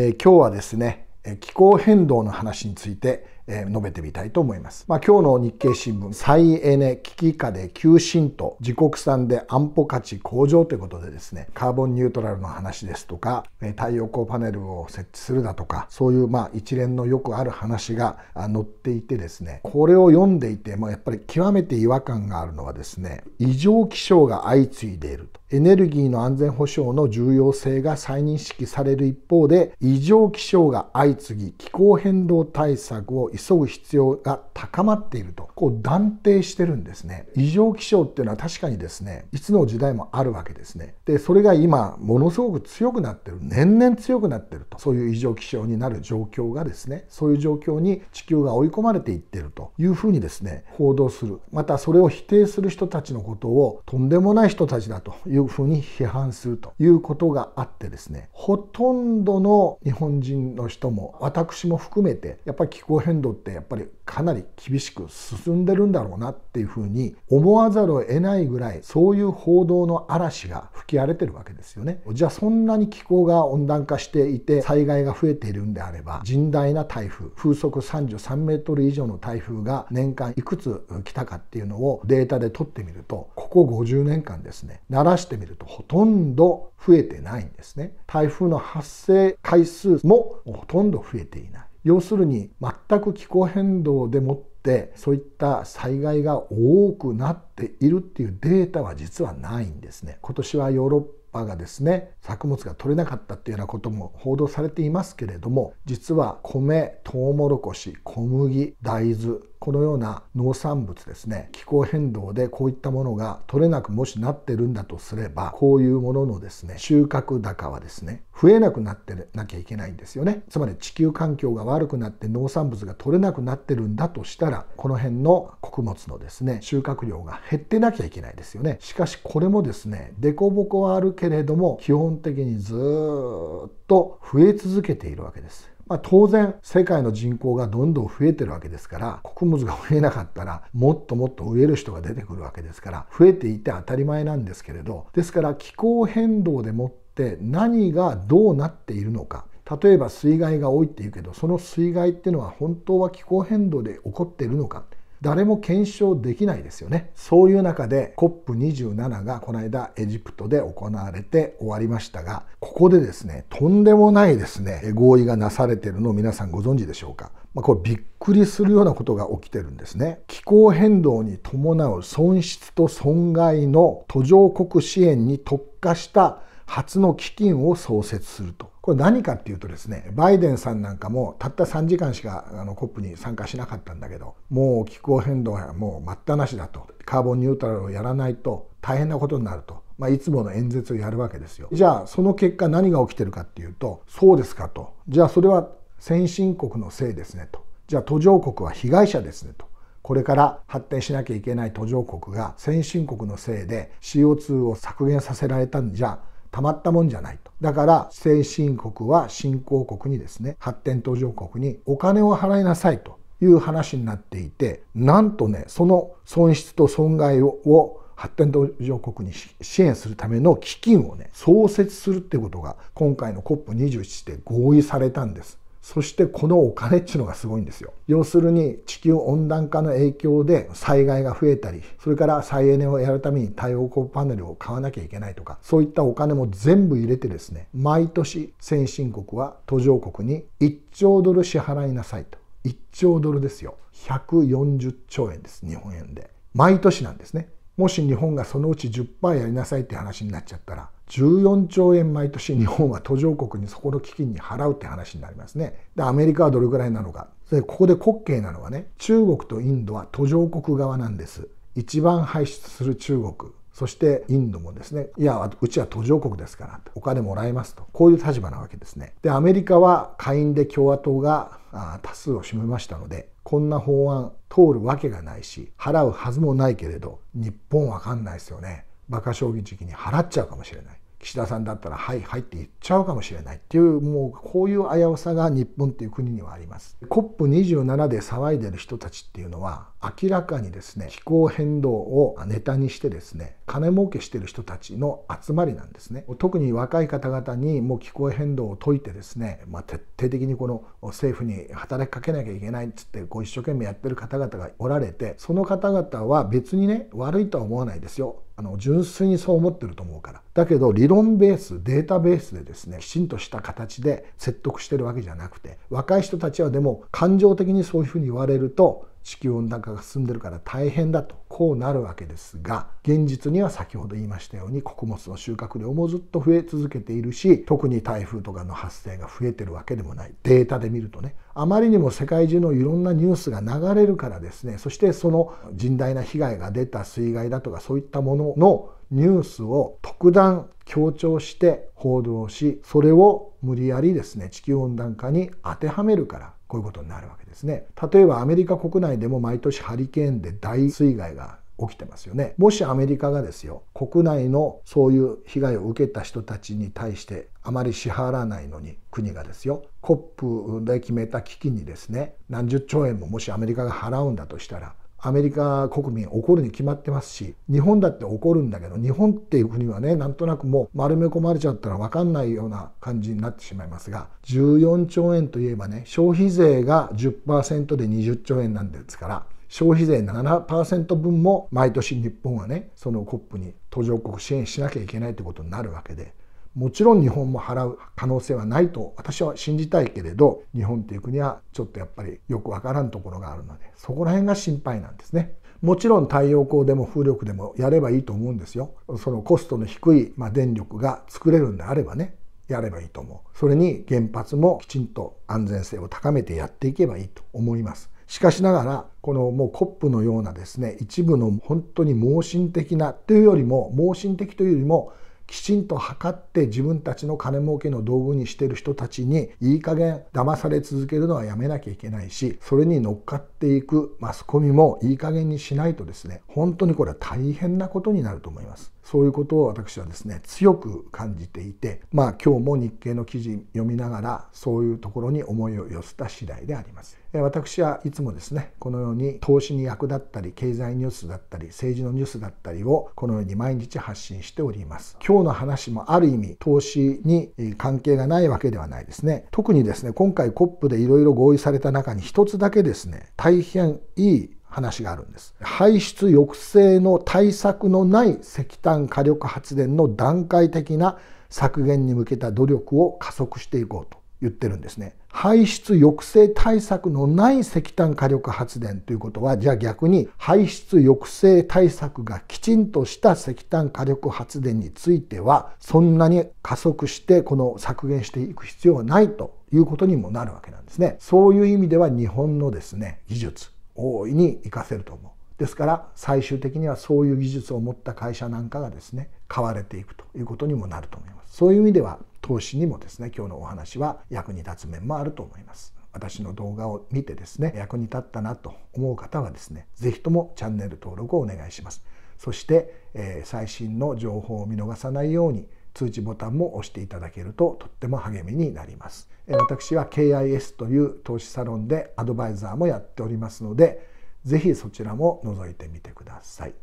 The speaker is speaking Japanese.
えー、今日はですね気候変動の話について述べてみたいと思います。まあ、今日の日経新聞、再エネ、危機下で急進と自国産で安保価値向上ということでですね、カーボンニュートラルの話ですとか、太陽光パネルを設置するだとか、そういうまあ一連のよくある話が載っていてですね、これを読んでいて、まあ、やっぱり極めて違和感があるのはですね、異常気象が相次いでいると。エネルギーの安全保障の重要性が再認識される一方で、異常気象が相次ぎ、気候変動対策を急ぐ必要が高まっているとこう断定してるんですね異常気象っていうのは確かにですねいつの時代もあるわけですねでそれが今ものすごく強くなってる年々強くなってるとそういう異常気象になる状況がですねそういう状況に地球が追い込まれていってるというふうにですね報道するまたそれを否定する人たちのことをとんでもない人たちだというふうに批判するということがあってですねほとんどの日本人の人も私も含めてやっぱり気候変動度ってやっぱりかなり厳しく進んでるんだろうなっていうふうに思わざるを得ないぐらいそういう報道の嵐が吹き荒れてるわけですよね。じゃあそんなに気候が温暖化していて災害が増えているんであれば甚大な台風風速33メートル以上の台風が年間いくつ来たかっていうのをデータで取ってみるとここ50年間ですね鳴らしてみるとほとんど増えてないんですね。台風の発生回数もほとんど増えていない。要するに全く気候変動でもってそういった災害が多くなっているっていうデータは実はないんですね。今年はヨーロッパがですね作物が取れなかったっていうようなことも報道されていますけれども実は米トウモロコシ小麦大豆このような農産物ですね気候変動でこういったものが取れなくもしなってるんだとすればこういうもののですね収穫高はですね増えなくなってなきゃいけないんですよねつまり地球環境が悪くなって農産物が取れなくなってるんだとしたらこの辺の穀物のですね収穫量が減ってなきゃいけないですよねしかしこれもですね凸凹はあるけれども基本的にずっと増え続けているわけですまあ、当然世界の人口がどんどん増えてるわけですから穀物が増えなかったらもっともっと植える人が出てくるわけですから増えていて当たり前なんですけれどですから気候変動でもって何がどうなっているのか例えば水害が多いっていうけどその水害っていうのは本当は気候変動で起こっているのか誰も検証できないですよねそういう中で COP27 がこの間エジプトで行われて終わりましたがここでですねとんでもないですね合意がなされてるのを皆さんご存知でしょうか、まあ、これびっくりするようなことが起きてるんですね気候変動に伴う損失と損害の途上国支援に特化した初の基金を創設するとこれ何かっていうとですねバイデンさんなんかもたった3時間しかあの COP に参加しなかったんだけどもう気候変動はもう待ったなしだとカーボンニュートラルをやらないと大変なことになると、まあ、いつもの演説をやるわけですよじゃあその結果何が起きてるかっていうとそうですかとじゃあそれは先進国のせいですねとじゃあ途上国は被害者ですねとこれから発展しなきゃいけない途上国が先進国のせいで CO2 を削減させられたんじゃたまったもんじゃないと。だから先進国は新興国にですね、発展途上国にお金を払いなさいという話になっていて、なんとね、その損失と損害を発展途上国に支援するための基金をね創設するってことが今回の COP27 で合意されたんですそしてこのお金っていうのがすごいんですよ。要するに地球温暖化の影響で災害が増えたり、それから再エネをやるために太陽光パネルを買わなきゃいけないとか、そういったお金も全部入れてですね、毎年先進国は途上国に1兆ドル支払いなさいと。1兆ドルですよ。140兆円です、日本円で。毎年なんですね。もし日本がそのうち10%やりなさいって話になっちゃったら、14兆円毎年日本は途上国にそこの基金に払うって話になりますね。でアメリカはどれぐらいなのか。でここで滑稽なのはね中国とインドは途上国側なんです。一番排出する中国そしてインドもですねいやうちは途上国ですからお金もらえますとこういう立場なわけですね。でアメリカは下院で共和党が多数を占めましたのでこんな法案通るわけがないし払うはずもないけれど日本わかんないですよね。馬鹿将棋時期に払っちゃうかもしれない。岸田さんだったらはいはいって言っちゃうかもしれないっていうもうこういう危うさが日本っていう国にはあります。COP27 で騒いでる人たちっていうのは明らかにですね気候変動をネタにしてですね金儲けしてる人たちの集まりなんですね特に若い方々にもう気候変動を解いてですね、まあ、徹底的にこの政府に働きかけなきゃいけないっつってご一生懸命やってる方々がおられてその方々は別にね悪いとは思わないですよあの純粋にそう思ってると思うからだけど理論ベースデータベースでですねきちんとした形で説得してるわけじゃなくて若い人たちはでも感情的にそういうふうに言われると地球温暖化が進んでるから大変だとこうなるわけですが現実には先ほど言いましたように穀物の収穫量もずっと増え続けているし特に台風とかの発生が増えてるわけでもないデータで見るとねあまりにも世界中のいろんなニュースが流れるからですねそしてその甚大な被害が出た水害だとかそういったもののニュースを特段強調して報道しそれを無理やりですね地球温暖化に当てはめるからこういうことになるわけですね例えばアメリカ国内でも毎年ハリケーンで大水害が起きてますよねもしアメリカがですよ国内のそういう被害を受けた人たちに対してあまり支払わないのに国がですよ COP で決めた基金にですね何十兆円ももしアメリカが払うんだとしたらアメリカ国民怒るに決まってますし日本だって怒るんだけど日本っていう国はねなんとなくもう丸め込まれちゃったら分かんないような感じになってしまいますが14兆円といえばね消費税が10%で20兆円なんですから消費税7%分も毎年日本はねその COP に途上国支援しなきゃいけないってことになるわけでもちろん日本も払う可能性はないと私は信じたいけれど日本という国はちょっとやっぱりよくわからんところがあるのでそこら辺が心配なんですね。もちろん太陽光でも風力でもやればいいと思うんですよ。そのコストの低い、電力が作れるんであればねやればいいと思う。それに原発もきちんと安全性を高めてやっていけばいいと思います。しかしながらこのもうコップのようなですね一部の本当に盲信的なというよりも盲信的というよりもきちんと測って自分たちの金儲けの道具にしてる人たちにいい加減騙され続けるのはやめなきゃいけないしそれに乗っかっていくマスコミもいい加減にしないとですね本当にこれは大変なことになると思います。そういうことを私はですね強く感じていてまあ今日も日経の記事読みながらそういうところに思いを寄せた次第であります。私はいつもですねこのように投資に役立ったり経済ニュースだったり政治のニュースだったりをこのように毎日発信しております今日の話もある意味投資に関係がないわけではないですね特にですね今回 COP でいろいろ合意された中に一つだけですね大変いい話があるんです排出抑制の対策のない石炭火力発電の段階的な削減に向けた努力を加速していこうと言ってるんですね排出抑制対策のない石炭火力発電ということはじゃあ逆に排出抑制対策がきちんとした石炭火力発電についてはそんなに加速してこの削減していく必要はないということにもなるわけなんですねそういう意味では日本のですね技術大いに活かせると思うですから最終的にはそういう技術を持った会社なんかがですね買われていくということにもなると思いますそういう意味では投資にもですね今日のお話は役に立つ面もあると思います私の動画を見てですね役に立ったなと思う方はですね是非ともチャンネル登録をお願いしますそして、えー、最新の情報を見逃さないように通知ボタンも押していただけるととっても励みになります、えー、私は KIS という投資サロンでアドバイザーもやっておりますので是非そちらも覗いてみてください